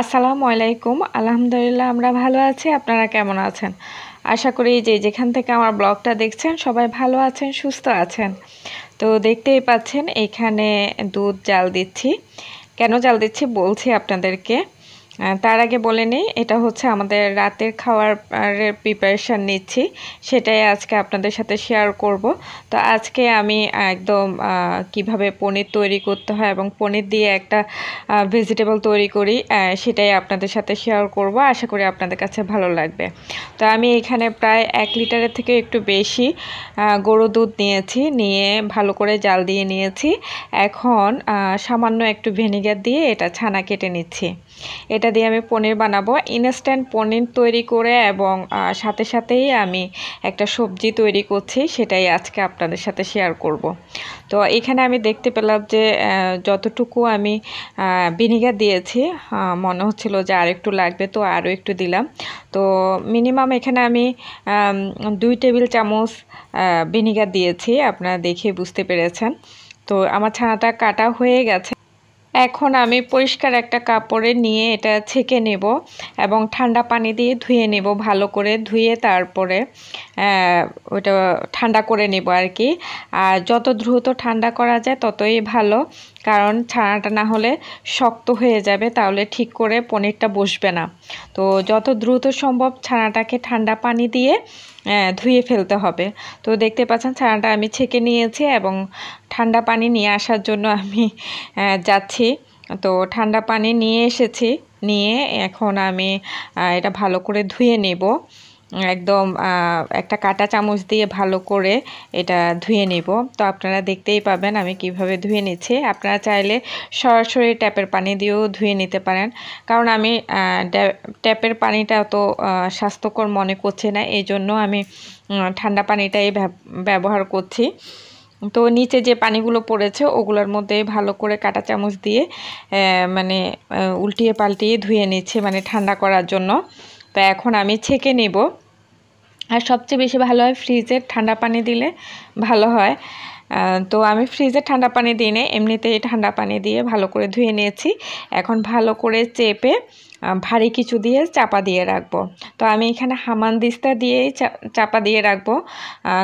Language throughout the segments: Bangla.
আসসালামু আলাইকুম আলহামদুলিল্লাহ আমরা ভালো আছি আপনারা কেমন আছেন আশা করি যে যেখান থেকে আমার ব্লগটা দেখছেন সবাই ভালো আছেন সুস্থ আছেন তো দেখতেই পাচ্ছেন এখানে দুধ জাল দিচ্ছি কেন জাল দিচ্ছি বলছি আপনাদেরকে তার আগে বলে নিই এটা হচ্ছে আমাদের রাতের খাওয়ার প্রিপারেশান নিচ্ছি সেটাই আজকে আপনাদের সাথে শেয়ার করব তো আজকে আমি একদম কিভাবে পনির তৈরি করতে হয় এবং পনির দিয়ে একটা ভেজিটেবল তৈরি করি সেটাই আপনাদের সাথে শেয়ার করব আশা করি আপনাদের কাছে ভালো লাগবে তো আমি এখানে প্রায় এক লিটারের থেকে একটু বেশি গরু দুধ নিয়েছি নিয়ে ভালো করে জাল দিয়ে নিয়েছি এখন সামান্য একটু ভিনেগার দিয়ে এটা ছানা কেটে নিচ্ছি এটা দিয়ে আমি পনির বানাবো ইনস্ট্যান্ট পনির তৈরি করে এবং সাথে সাথেই আমি একটা সবজি তৈরি করছি সেটাই আজকে আপনাদের সাথে শেয়ার করব। তো এখানে আমি দেখতে পেলাম যে যতটুকু আমি ভিনিগার দিয়েছি মনে হচ্ছিল যে আর একটু লাগবে তো আরও একটু দিলাম তো মিনিমাম এখানে আমি দুই টেবিল চামচ ভিনিগার দিয়েছি আপনারা দেখে বুঝতে পেরেছেন তো আমার ছানাটা কাটা হয়ে গেছে এখন আমি পরিষ্কার একটা কাপড়ে নিয়ে এটা ছেঁকে নেব এবং ঠান্ডা পানি দিয়ে ধুয়ে নেব ভালো করে ধুয়ে তারপরে ওটা ঠান্ডা করে নেব আর কি আর যত দ্রুত ঠান্ডা করা যায় ততই ভালো কারণ ছানাটা না হলে শক্ত হয়ে যাবে তাহলে ঠিক করে পনিরটা বসবে না তো যত দ্রুত সম্ভব ছানাটাকে ঠান্ডা পানি দিয়ে হ্যাঁ, ধুয়ে ফেলতে হবে তো দেখতে পাচ্ছেন ছানাটা আমি ছেঁকে নিয়েছি এবং ঠান্ডা পানি নিয়ে আসার জন্য আমি হ্যাঁ, যাচ্ছি তো ঠান্ডা পানি নিয়ে এসেছি নিয়ে এখন আমি এটা ভালো করে ধুয়ে নেব একদম একটা কাটা চামচ দিয়ে ভালো করে এটা ধুয়ে নেব তো আপনারা দেখতেই পাবেন আমি কিভাবে ধুয়ে নিচ্ছি আপনারা চাইলে সরাসরি ট্যাপের পানি দিয়েও ধুয়ে নিতে পারেন কারণ আমি ট্যাপের পানিটা তো স্বাস্থ্যকর মনে করছে না এই জন্য আমি ঠান্ডা পানিটাই ব্যবহার করছি তো নিচে যে পানিগুলো পড়েছে ওগুলোর মধ্যে ভালো করে কাটা চামচ দিয়ে মানে উল্টিয়ে পাল্টিয়ে ধুয়ে নিচ্ছে মানে ঠান্ডা করার জন্য তো এখন আমি ছেঁকে নেব আর সবচেয়ে বেশি ভালো হয় ফ্রিজে ঠান্ডা পানি দিলে ভালো হয় তো আমি ফ্রিজে ঠান্ডা পানি দিই না এমনিতেই ঠান্ডা পানি দিয়ে ভালো করে ধুয়ে নিয়েছি এখন ভালো করে চেপে ভারী কিছু দিয়ে চাপা দিয়ে রাখবো তো আমি এখানে হামান দিস্তা দিয়েই চাপা দিয়ে রাখবো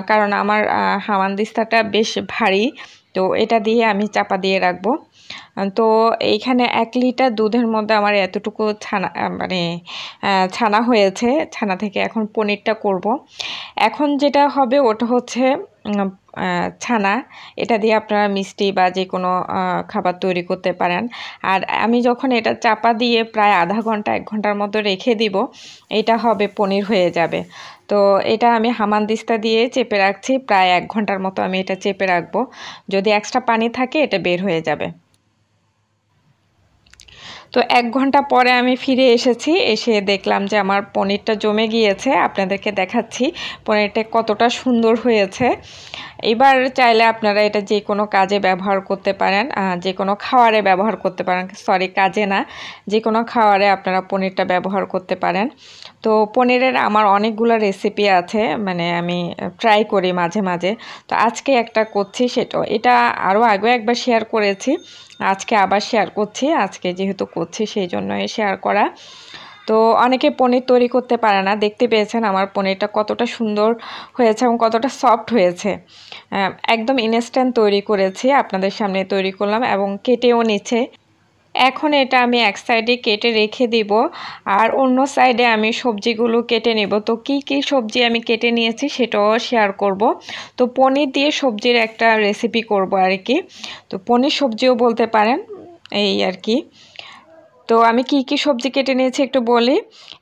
কারণ আমার হামান দিস্তাটা বেশ ভারী তো এটা দিয়ে আমি চাপা দিয়ে রাখবো তো এইখানে এক লিটার দুধের মধ্যে আমার এতটুকু ছানা মানে ছানা হয়েছে ছানা থেকে এখন পনিরটা করব। এখন যেটা হবে ওটা হচ্ছে ছানা এটা দিয়ে আপনারা মিষ্টি বা যে কোনো খাবার তৈরি করতে পারেন আর আমি যখন এটা চাপা দিয়ে প্রায় আধা ঘন্টা এক ঘন্টার মতো রেখে দিব এটা হবে পনির হয়ে যাবে তো এটা আমি হামানদিস্তা দিয়ে চেপে রাখছি প্রায় এক ঘন্টার মতো আমি এটা চেপে রাখবো যদি এক্সট্রা পানি থাকে এটা বের হয়ে যাবে তো এক ঘন্টা পরে আমি ফিরে এসেছি এসে দেখলাম যে আমার পনিরটা জমে গিয়েছে আপনাদেরকে দেখাচ্ছি পনিরটা কতটা সুন্দর হয়েছে এবার চাইলে আপনারা এটা যে কোনো কাজে ব্যবহার করতে পারেন যে কোনো খাওয়ারে ব্যবহার করতে পারেন সরি কাজে না যে কোনো খাওয়ারে আপনারা পনিরটা ব্যবহার করতে পারেন তো পনিরের আমার অনেকগুলো রেসিপি আছে মানে আমি ট্রাই করি মাঝে মাঝে তো আজকে একটা করছি সেটা এটা আরও আগেও একবার শেয়ার করেছি আজকে আবার শেয়ার করছি আজকে যেহেতু করছি সেই জন্যই শেয়ার করা তো অনেকে পনির তৈরি করতে পারে না দেখতে পেয়েছেন আমার পনিরটা কতটা সুন্দর হয়েছে এবং কতটা সফট হয়েছে একদম ইনস্ট্যান্ট তৈরি করেছি আপনাদের সামনে তৈরি করলাম এবং কেটেও নিচ্ছে এখন এটা আমি এক সাইডে কেটে রেখে দিব আর অন্য সাইডে আমি সবজিগুলো কেটে নেব তো কি কি সবজি আমি কেটে নিয়েছি সেটাও শেয়ার করব তো পনির দিয়ে সবজির একটা রেসিপি করব আর কি তো পনির সবজিও বলতে পারেন এই আর কি তো আমি কি কি সবজি কেটে নিয়েছি একটু বলি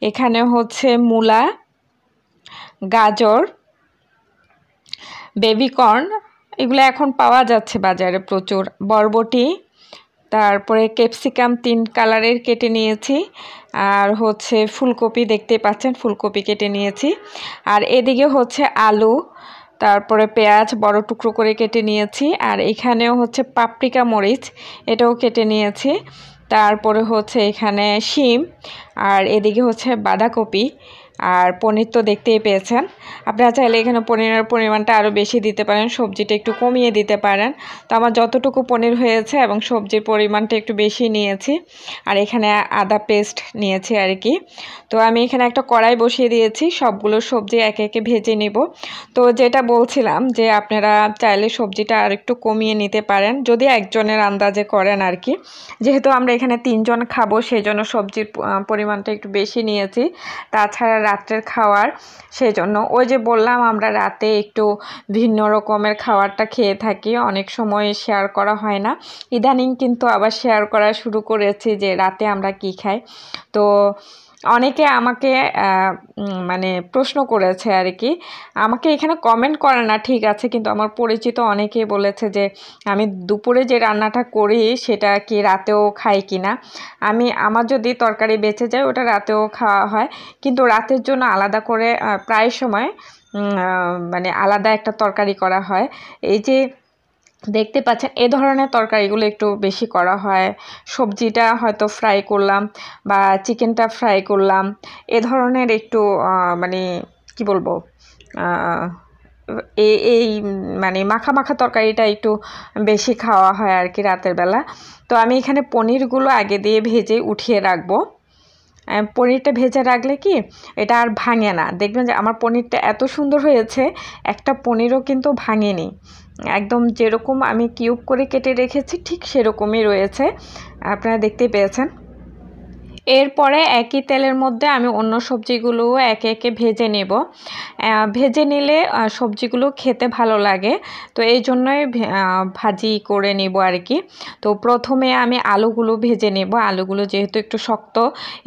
এখানে হচ্ছে মূলা গাজর বেবিকর্ন এগুলো এখন পাওয়া যাচ্ছে বাজারে প্রচুর বরবটি তারপরে ক্যাপসিকাম তিন কালারের কেটে নিয়েছি আর হচ্ছে ফুলকপি দেখতে পাচ্ছেন ফুলকপি কেটে নিয়েছি আর এদিকে হচ্ছে আলু তারপরে পেঁয়াজ বড় টুকরো করে কেটে নিয়েছি আর এখানেও হচ্ছে পাপরিকা মরিচ এটাও কেটে নিয়েছি তারপরে হচ্ছে এখানে শিম আর এদিকে হচ্ছে বাঁধাকপি আর পনির তো দেখতেই পেয়েছেন আপনারা চাইলে এখানে পনিরের পরিমাণটা আরও বেশি দিতে পারেন সবজিটা একটু কমিয়ে দিতে পারেন তো আমার যতটুকু পনির হয়েছে এবং সবজির পরিমাণটা একটু বেশি নিয়েছি আর এখানে আদা পেস্ট নিয়েছি আর কি তো আমি এখানে একটা কড়াই বসিয়ে দিয়েছি সবগুলো সবজি একে একে ভেজে নেব তো যেটা বলছিলাম যে আপনারা চাইলে সবজিটা আর একটু কমিয়ে নিতে পারেন যদি একজনের আন্দাজে করেন আর কি যেহেতু আমরা এখানে তিনজন খাবো সেই জন্য সবজির পরিমাণটা একটু বেশি নিয়েছি তাছাড়া রাত্রের খাওয়ার সেই জন্য ওই যে বললাম আমরা রাতে একটু ভিন্ন রকমের খাবারটা খেয়ে থাকি অনেক সময় শেয়ার করা হয় না ইদানিং কিন্তু আবার শেয়ার করা শুরু করেছি যে রাতে আমরা কি খাই তো অনেকে আমাকে মানে প্রশ্ন করেছে আর কি আমাকে এখানে কমেন্ট করে না ঠিক আছে কিন্তু আমার পরিচিত অনেকেই বলেছে যে আমি দুপুরে যে রান্নাটা করি সেটা কি রাতেও খাই কি না আমি আমার যদি তরকারি বেঁচে যায় ওটা রাতেও খাওয়া হয় কিন্তু রাতের জন্য আলাদা করে প্রায় সময় মানে আলাদা একটা তরকারি করা হয় এই যে দেখতে পাচ্ছেন এ ধরনের তরকারিগুলো একটু বেশি করা হয় সবজিটা হয়তো ফ্রাই করলাম বা চিকেনটা ফ্রাই করলাম এ ধরনের একটু মানে কি বলবো এই মানে মাখা মাখা তরকারিটা একটু বেশি খাওয়া হয় আর কি রাতের বেলা তো আমি এখানে পনিরগুলো আগে দিয়ে ভেজে উঠিয়ে রাখবো পনিরটা ভেজে রাখলে কি এটা আর ভাঙে না দেখবেন যে আমার পনিরটা এত সুন্দর হয়েছে একটা পনিরও কিন্তু ভাঙেনি একদম যেরকম আমি কিউব করে কেটে রেখেছি ঠিক সেরকমই রয়েছে আপনারা দেখতে পেয়েছেন এরপরে একই তেলের মধ্যে আমি অন্য সবজিগুলোও একে একে ভেজে নেব ভেজে নিলে সবজিগুলো খেতে ভালো লাগে তো এই জন্যই ভাজি করে নেব আর কি তো প্রথমে আমি আলুগুলো ভেজে নেব আলুগুলো যেহেতু একটু শক্ত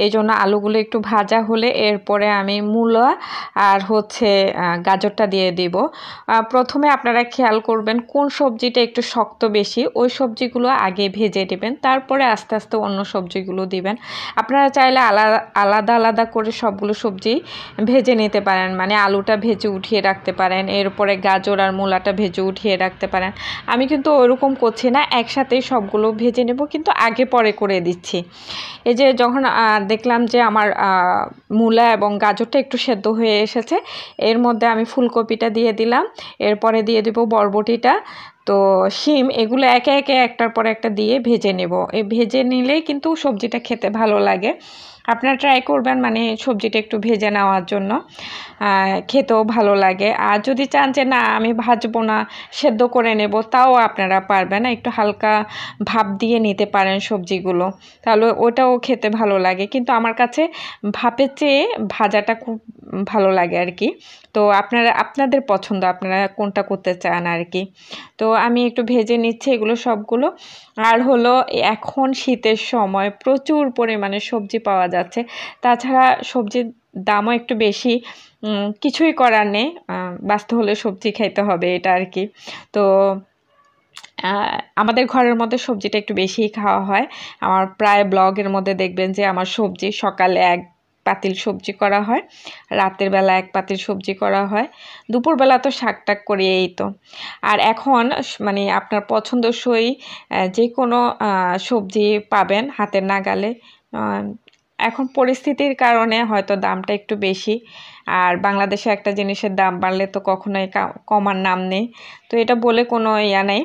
এই জন্য আলুগুলো একটু ভাজা হলে এরপরে আমি মূলা আর হচ্ছে গাজরটা দিয়ে দেব প্রথমে আপনারা খেয়াল করবেন কোন সবজিটা একটু শক্ত বেশি ওই সবজিগুলো আগে ভেজে দেবেন তারপরে আস্তে আস্তে অন্য সবজিগুলো দিবেন আপনারা চাইলে আলাদা আলাদা আলাদা করে সবগুলো সবজি ভেজে নিতে পারেন মানে আলুটা ভেজে উঠিয়ে রাখতে পারেন এরপরে গাজর আর মূলাটা ভেজে উঠিয়ে রাখতে পারেন আমি কিন্তু ওরকম করছি না একসাথেই সবগুলো ভেজে নেব কিন্তু আগে পরে করে দিচ্ছি এই যে যখন দেখলাম যে আমার মূলা এবং গাজরটা একটু সেদ্ধ হয়ে এসেছে এর মধ্যে আমি ফুলকপিটা দিয়ে দিলাম এরপরে দিয়ে দেবো বরবটিটা তো শিম এগুলো একে একে একটার পর একটা দিয়ে ভেজে নেব এই ভেজে নিলেই কিন্তু সবজিটা খেতে ভালো লাগে আপনারা ট্রাই করবেন মানে সবজিটা একটু ভেজে নেওয়ার জন্য খেতেও ভালো লাগে আর যদি চান যে না আমি ভাজবো না সেদ্ধ করে নেব তাও আপনারা পারবেন একটু হালকা ভাপ দিয়ে নিতে পারেন সবজিগুলো তাহলে ওটাও খেতে ভালো লাগে কিন্তু আমার কাছে ভাপের চেয়ে ভাজাটা খুব ভালো লাগে আর কি তো আপনারা আপনাদের পছন্দ আপনারা কোনটা করতে চান আর কি তো আমি একটু ভেজে নিচ্ছি এগুলো সবগুলো আর হলো এখন শীতের সময় প্রচুর পরিমাণে সবজি পাওয়া যাচ্ছে তাছাড়া সবজির দামও একটু বেশি কিছুই করার নেই ব্যস্ত হলে সবজি খাইতে হবে এটা আর কি তো আমাদের ঘরের মধ্যে সবজিটা একটু বেশিই খাওয়া হয় আমার প্রায় ব্লগের মধ্যে দেখবেন যে আমার সবজি সকালে এক পাতিল সবজি করা হয় রাতের বেলা এক পাতিল সবজি করা হয় দুপুরবেলা তো শাক টাক করিয়েই তো আর এখন মানে আপনার পছন্দসই যে কোনো সবজি পাবেন হাতের নাগালে এখন পরিস্থিতির কারণে হয়তো দামটা একটু বেশি আর বাংলাদেশে একটা জিনিসের দাম বাড়লে তো কখনোই কমার নাম নেই তো এটা বলে কোনো ইয়া নেই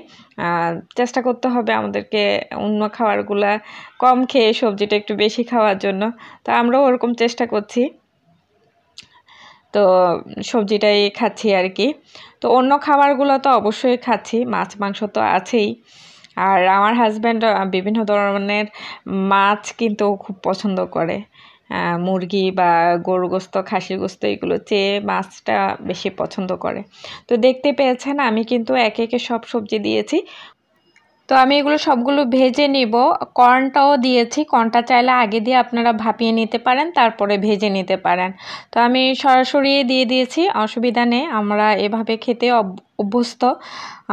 চেষ্টা করতে হবে আমাদেরকে অন্য খাবারগুলা কম খেয়ে সবজিটা একটু বেশি খাওয়ার জন্য তো আমরাও ওরকম চেষ্টা করছি তো সবজিটাই খাচ্ছি আর কি তো অন্য খাবারগুলো তো অবশ্যই খাচ্ছি মাছ মাংস তো আছেই আর আমার হাজব্যান্ড বিভিন্ন ধরনের মাছ কিন্তু খুব পছন্দ করে মুরগি বা গরু গোস্ত খাসির গোস্ত এগুলো চেয়ে মাছটা বেশি পছন্দ করে তো দেখতে পেয়েছেন আমি কিন্তু একে একে সব সবজি দিয়েছি তো আমি এগুলো সবগুলো ভেজে নিব কর্নটাও দিয়েছি কর্নটা চাইলে আগে দিয়ে আপনারা ভাপিয়ে নিতে পারেন তারপরে ভেজে নিতে পারেন তো আমি সরাসরি দিয়ে দিয়েছি অসুবিধা নেই আমরা এভাবে খেতে অভ্যস্ত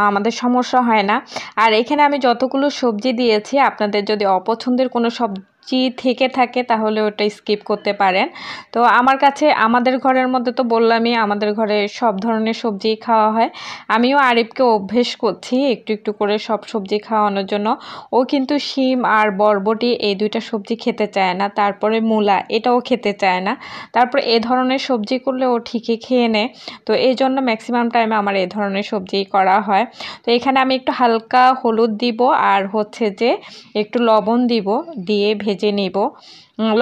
আমাদের সমস্যা হয় না আর এখানে আমি যতগুলো সবজি দিয়েছি আপনাদের যদি অপছন্দের কোনো সব চি থেকে থাকে তাহলে ওটা স্কিপ করতে পারেন তো আমার কাছে আমাদের ঘরের মধ্যে তো বললামই আমাদের ঘরে সব ধরনের সবজি খাওয়া হয় আমিও আরিফকে অভ্যেস করছি একটু একটু করে সব সবজি খাওয়ানোর জন্য ও কিন্তু শিম আর বরবটি এই দুইটা সবজি খেতে চায় না তারপরে মূলা এটাও খেতে চায় না তারপরে এ ধরনের সবজি করলে ও ঠিকই খেয়ে নেয় তো এই জন্য ম্যাক্সিমাম টাইমে আমার এ ধরনের সবজি করা হয় তো এখানে আমি একটু হালকা হলুদ দিব আর হচ্ছে যে একটু লবণ দিব দিয়ে ভেজে নেব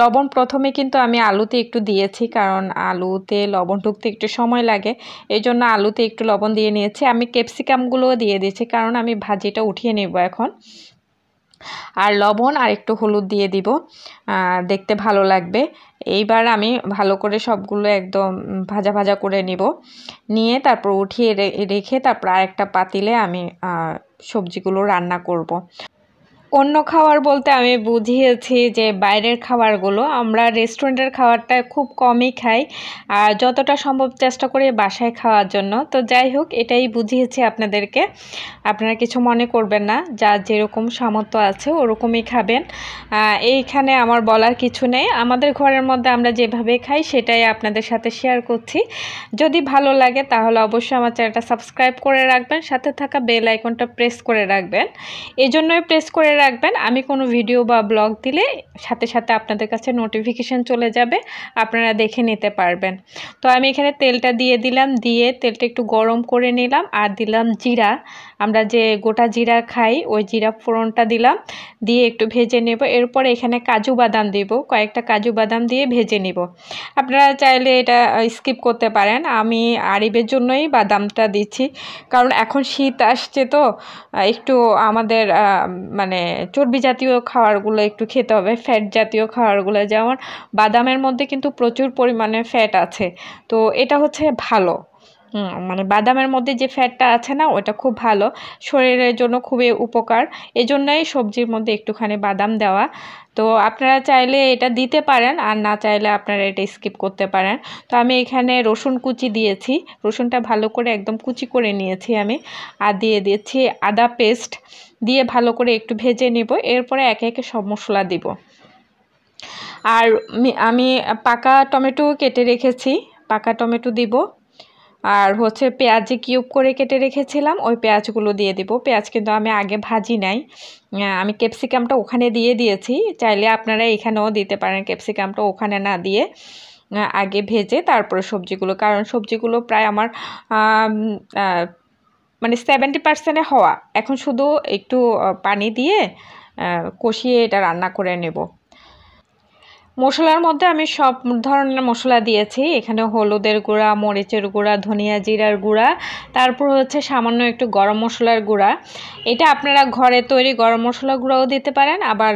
লবণ প্রথমে কিন্তু আমি আলুতে একটু দিয়েছি কারণ আলুতে লবণ ঢুকতে একটু সময় লাগে এই জন্য আলুতে একটু লবণ দিয়ে নিয়েছি আমি ক্যাপসিকামগুলোও দিয়ে দিয়েছি কারণ আমি ভাজিটা উঠিয়ে নেব এখন আর লবণ আর একটু হলুদ দিয়ে দিব দেখতে ভালো লাগবে এইবার আমি ভালো করে সবগুলো একদম ভাজা ভাজা করে নিব নিয়ে তারপর উঠিয়ে রেখে তারপর আর একটা পাতিলে আমি সবজিগুলো রান্না করব। অন্য খাবার বলতে আমি বুঝিয়েছি যে বাইরের খাবারগুলো আমরা রেস্টুরেন্টের খাবারটা খুব কমই খাই আর যতটা সম্ভব চেষ্টা করি বাসায় খাওয়ার জন্য তো যাই হোক এটাই বুঝিয়েছি আপনাদেরকে আপনারা কিছু মনে করবেন না যা যেরকম সামর্থ্য আছে ওরকমই খাবেন এইখানে আমার বলার কিছু নেই আমাদের ঘরের মধ্যে আমরা যেভাবে খাই সেটাই আপনাদের সাথে শেয়ার করছি যদি ভালো লাগে তাহলে অবশ্যই আমার চ্যানেলটা সাবস্ক্রাইব করে রাখবেন সাথে থাকা বেল আইকনটা প্রেস করে রাখবেন এজন্যই প্রেস করে রাখবেন আমি কোনো ভিডিও বা ব্লগ দিলে সাথে সাথে আপনাদের কাছে নোটিফিকেশান চলে যাবে আপনারা দেখে নিতে পারবেন তো আমি এখানে তেলটা দিয়ে দিলাম দিয়ে তেলটা একটু গরম করে নিলাম আর দিলাম জিরা আমরা যে গোটা জিরা খাই ওই জিরা ফোড়নটা দিলাম দিয়ে একটু ভেজে নেব এরপর এখানে কাজু বাদাম দেব কয়েকটা কাজু বাদাম দিয়ে ভেজে নেব আপনারা চাইলে এটা স্কিপ করতে পারেন আমি আরিবের জন্যই বাদামটা দিচ্ছি কারণ এখন শীত আসছে তো একটু আমাদের মানে চর্বি জাতীয় খাবারগুলো একটু খেতে হবে ফ্যাট জাতীয় খাবারগুলো যেমন বাদামের মধ্যে কিন্তু প্রচুর পরিমাণে ফ্যাট আছে তো এটা হচ্ছে ভালো মানে বাদামের মধ্যে যে ফ্যাটটা আছে না ওটা খুব ভালো শরীরের জন্য খুবই উপকার এজন্যই সবজির মধ্যে একটুখানি বাদাম দেওয়া তো আপনারা চাইলে এটা দিতে পারেন আর না চাইলে আপনারা এটা স্কিপ করতে পারেন তো আমি এখানে রসুন কুচি দিয়েছি রসুনটা ভালো করে একদম কুচি করে নিয়েছি আমি আর দিয়ে দিয়েছি আদা পেস্ট দিয়ে ভালো করে একটু ভেজে নেব এরপরে একে একে সব মশলা দিব আর আমি পাকা টমেটো কেটে রেখেছি পাকা টমেটো দিব আর হচ্ছে পেঁয়াজ যে কিউব করে কেটে রেখেছিলাম ওই পেঁয়াজগুলো দিয়ে দিব পেঁয়াজ কিন্তু আমি আগে ভাজি নাই আমি ক্যাপসিকামটা ওখানে দিয়ে দিয়েছি চাইলে আপনারা এখানেও দিতে পারেন ক্যাপসিকামটা ওখানে না দিয়ে আগে ভেজে তারপরে সবজিগুলো কারণ সবজিগুলো প্রায় আমার মানে সেভেন্টি পারসেন্টে হওয়া এখন শুধু একটু পানি দিয়ে কষিয়ে এটা রান্না করে নেব মশলার মধ্যে আমি সব ধরনের মশলা দিয়েছি এখানে হলুদের গুঁড়া মরিচের গুঁড়া ধনিয়া জিরার গুঁড়া তারপর হচ্ছে সামান্য একটু গরম মশলার গুঁড়া এটা আপনারা ঘরে তৈরি গরম মশলা গুঁড়াও দিতে পারেন আবার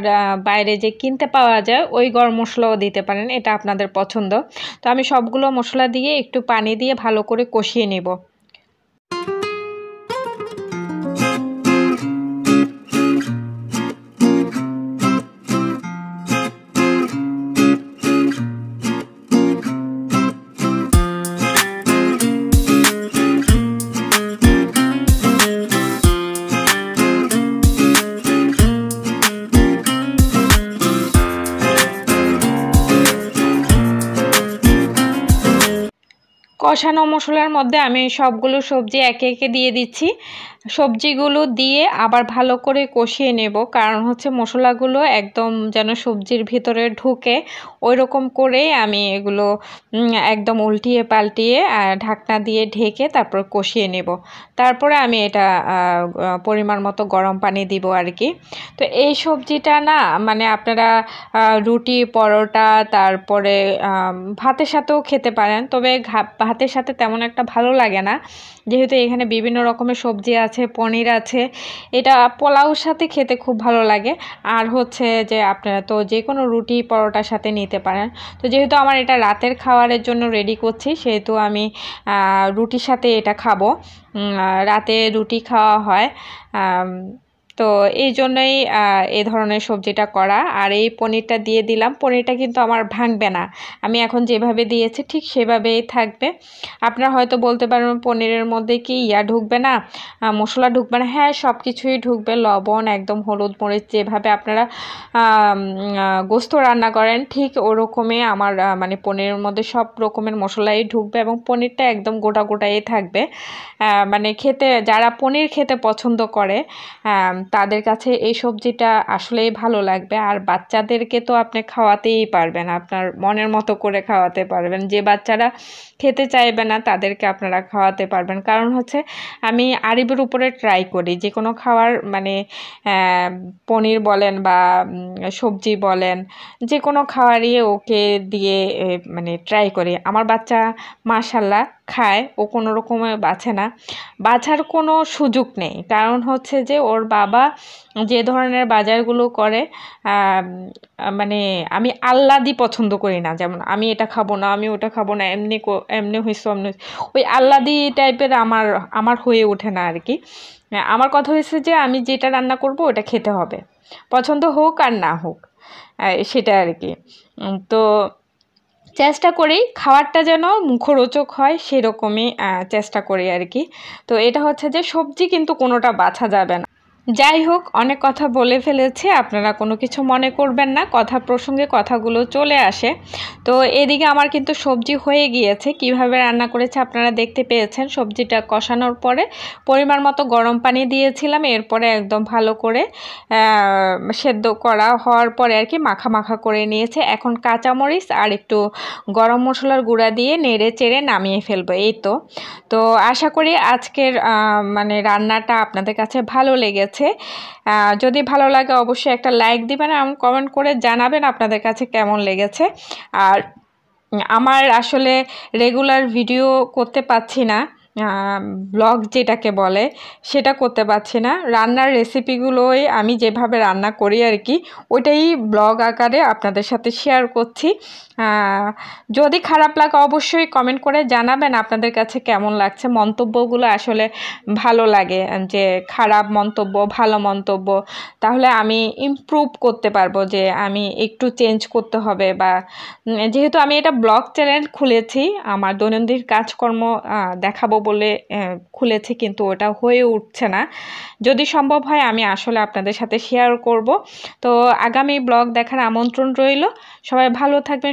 বাইরে যে কিনতে পাওয়া যায় ওই গরম মশলাও দিতে পারেন এটা আপনাদের পছন্দ তো আমি সবগুলো মশলা দিয়ে একটু পানি দিয়ে ভালো করে কষিয়ে নেব কষানো মশলার মধ্যে আমি সবগুলো সবজি একে একে দিয়ে দিচ্ছি সবজিগুলো দিয়ে আবার ভালো করে কষিয়ে নেব কারণ হচ্ছে মশলাগুলো একদম যেন সবজির ভিতরে ঢুকে ওই রকম করে আমি এগুলো একদম উল্টিয়ে পাল্টিয়ে ঢাকনা দিয়ে ঢেকে তারপর কষিয়ে নেব তারপরে আমি এটা পরিমাণ মতো গরম পানি দিব আর কি তো এই সবজিটা না মানে আপনারা রুটি পরোটা তারপরে ভাতের সাথেও খেতে পারেন তবে ভাতের ভাতের সাথে তেমন একটা ভালো লাগে না যেহেতু এখানে বিভিন্ন রকমের সবজি আছে পনির আছে এটা পোলাওর সাথে খেতে খুব ভালো লাগে আর হচ্ছে যে আপনারা তো যে কোনো রুটি পরোটার সাথে নিতে পারেন তো যেহেতু আমার এটা রাতের খাবারের জন্য রেডি করছি সেহেতু আমি রুটির সাথে এটা খাবো রাতে রুটি খাওয়া হয় তো এই জন্যই এ ধরনের সবজিটা করা আর এই পনিরটা দিয়ে দিলাম পনিরটা কিন্তু আমার ভাঙবে না আমি এখন যেভাবে দিয়েছি ঠিক সেভাবেই থাকবে আপনারা হয়তো বলতে পারেন পনিরের মধ্যে কি ইয়া ঢুকবে না মশলা ঢুকবে না হ্যাঁ সব কিছুই ঢুকবে লবণ একদম হলুদ মরিচ যেভাবে আপনারা গোস্ত রান্না করেন ঠিক ওরকমই আমার মানে পনিরের মধ্যে সব রকমের মশলাই ঢুকবে এবং পনিরটা একদম গোটা গোটাই থাকবে মানে খেতে যারা পনির খেতে পছন্দ করে তাদের কাছে এই সবজিটা আসলেই ভালো লাগবে আর বাচ্চাদেরকে তো আপনি খাওয়াতেই পারবেন আপনার মনের মতো করে খাওয়াতে পারবেন যে বাচ্চারা খেতে চাইবে না তাদেরকে আপনারা খাওয়াতে পারবেন কারণ হচ্ছে আমি আরিবের উপরে ট্রাই করি যে কোনো খাওয়ার মানে পনির বলেন বা সবজি বলেন যে কোনো খাওয়ারই ওকে দিয়ে মানে ট্রাই করি আমার বাচ্চা মাশাল্লাহ খায় ও কোনো রকমে বাঁচে না বাছার কোনো সুযোগ নেই কারণ হচ্ছে যে ওর বাবা যে ধরনের বাজারগুলো করে মানে আমি আল্লাদি পছন্দ করি না যেমন আমি এটা খাবো না আমি ওটা খাবো না এমনি এমনি হয়েছে অমনি ওই আহ্লাদি টাইপের আমার আমার হয়ে ওঠে না আর কি আমার কথা হয়েছে যে আমি যেটা রান্না করব ওটা খেতে হবে পছন্দ হোক আর না হোক সেটা আর কি তো চেষ্টা করি খাবারটা যেন মুখরোচক হয় সেরকমই চেষ্টা করি আর কি তো এটা হচ্ছে যে সবজি কিন্তু কোনোটা বাছা যাবে যাই হোক অনেক কথা বলে ফেলেছি আপনারা কোনো কিছু মনে করবেন না কথা প্রসঙ্গে কথাগুলো চলে আসে তো এদিকে আমার কিন্তু সবজি হয়ে গিয়েছে কিভাবে রান্না করেছে আপনারা দেখতে পেয়েছেন সবজিটা কষানোর পরে পরিমাণ মতো গরম পানি দিয়েছিলাম এরপরে একদম ভালো করে সেদ্ধ করা হওয়ার পরে আর কি মাখা মাখা করে নিয়েছে এখন কাঁচামরিচ আর একটু গরম মশলার গুঁড়া দিয়ে নেড়ে চেড়ে নামিয়ে ফেলবো এই তো তো আশা করি আজকের মানে রান্নাটা আপনাদের কাছে ভালো লেগেছে গেছে যদি ভালো লাগে অবশ্যই একটা লাইক দিবেন এবং কমেন্ট করে জানাবেন আপনাদের কাছে কেমন লেগেছে আর আমার আসলে রেগুলার ভিডিও করতে পাচ্ছি না ব্লগ যেটাকে বলে সেটা করতে পারছি না রান্নার রেসিপিগুলোই আমি যেভাবে রান্না করি আর কি ওইটাই ব্লগ আকারে আপনাদের সাথে শেয়ার করছি যদি খারাপ লাগে অবশ্যই কমেন্ট করে জানাবেন আপনাদের কাছে কেমন লাগছে মন্তব্যগুলো আসলে ভালো লাগে যে খারাপ মন্তব্য ভালো মন্তব্য তাহলে আমি ইমপ্রুভ করতে পারবো যে আমি একটু চেঞ্জ করতে হবে বা যেহেতু আমি এটা ব্লগ চ্যানেল খুলেছি আমার দৈনন্দিন কাজকর্ম দেখাবো বলে খুলেছি কিন্তু ওটা হয়ে উঠছে না যদি সম্ভব হয় আমি আসলে আপনাদের সাথে শেয়ার করব তো আগামী ব্লগ দেখার আমন্ত্রণ রইল সবাই ভালো থাকবেন